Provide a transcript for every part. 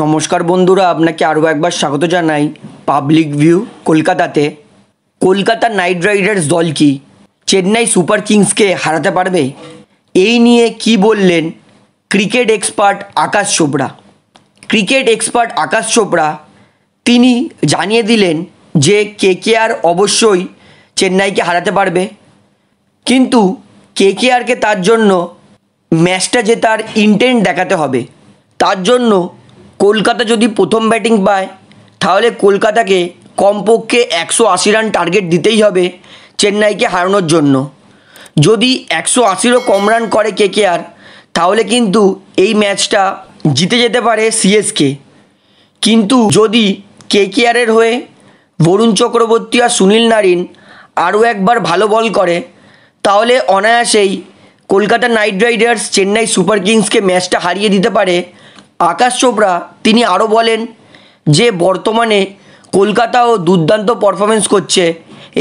নমস্কার বন্ধুরা আপনাকে আরও একবার স্বাগত জানাই পাবলিক ভিউ কলকাতাতে কলকাতা নাইট রাইডার্স দল কি চেন্নাই সুপার কিংসকে হারাতে পারবে এই নিয়ে কি বললেন cricket expert Akash Chopra cricket expert Akash Chopra তিনি জানিয়ে দিলেন যে কে কে আর অবশ্যই চেন্নাইকে হারাতে পারবে কিন্তু কে কে আরকে তার জন্য ম্যাচটা জেতার ইন্টেন্ট দেখাতে হবে তার জন্য কলকাতা যদি প্রথম ব্যাটিং পায় তাহলে কলকাতাকে কমপক্ষে একশো আশি রান টার্গেট দিতেই হবে চেন্নাইকে হারানোর জন্য যদি একশো আশিরও কম রান করে কে কে আর তাহলে কিন্তু এই ম্যাচটা জিতে যেতে পারে সিএসকে কিন্তু যদি কে আরের হয়ে বরুণ চক্রবর্তী আর সুনীল নারিন আরও একবার ভালো বল করে তাহলে অনায়াসেই Kolkata Knight Riders Chennai super কিংসকে ম্যাচটা হারিয়ে দিতে পারে আকাশ চোপড়া তিনি আরও বলেন যে বর্তমানে কলকাতাও দুর্দান্ত পারফরমেন্স করছে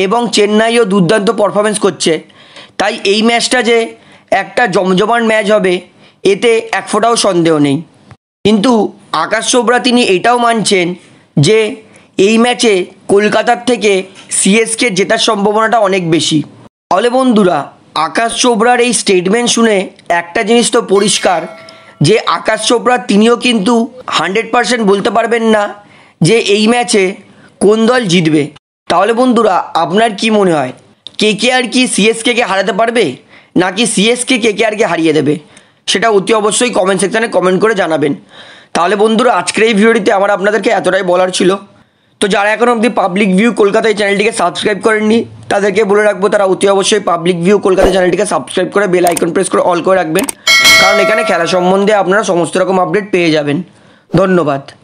এবং চেন্নাইও দুর্দান্ত পারফরমেন্স করছে তাই এই ম্যাচটা যে একটা জমজমান ম্যাচ হবে এতে এক ফোটাও সন্দেহ নেই কিন্তু আকাশ চোপড়া তিনি এটাও মানছেন যে এই ম্যাচে কলকাতার থেকে সিএসকে জেতার সম্ভাবনাটা অনেক বেশি তাহলে বন্ধুরা আকাশ চোপড়ার এই স্টেটমেন্ট শুনে একটা জিনিস তো পরিষ্কার যে আকাশ চোপড়া তিনিও কিন্তু হান্ড্রেড পারসেন্ট বলতে পারবেন না যে এই ম্যাচে কোন দল জিতবে তাহলে বন্ধুরা আপনার কি মনে হয় কে কে আর কি সিএসকেকে হারাতে পারবে নাকি সিএসকে কে কে আরকে হারিয়ে দেবে সেটা অতি অবশ্যই কমেন্ট সেকশানে কমেন্ট করে জানাবেন তাহলে বন্ধুরা আজকের এই ভিডিওটিতে আমার আপনাদেরকে এতটাই বলার ছিল তো যারা এখন অবধি পাবলিক ভিউ কলকাতায় চ্যানেলটিকে সাবস্ক্রাইব করেননি তাদেরকে বলে রাখবো তারা অতি অবশ্যই পাবলিক ভিউ কলকাতা চ্যানেলটিকে সাবস্ক্রাইব করে বেল আইকন প্রেস করে অল করে রাখবেন কারণ এখানে খেলা সম্বন্ধে আপনারা সমস্ত রকম আপডেট পেয়ে যাবেন ধন্যবাদ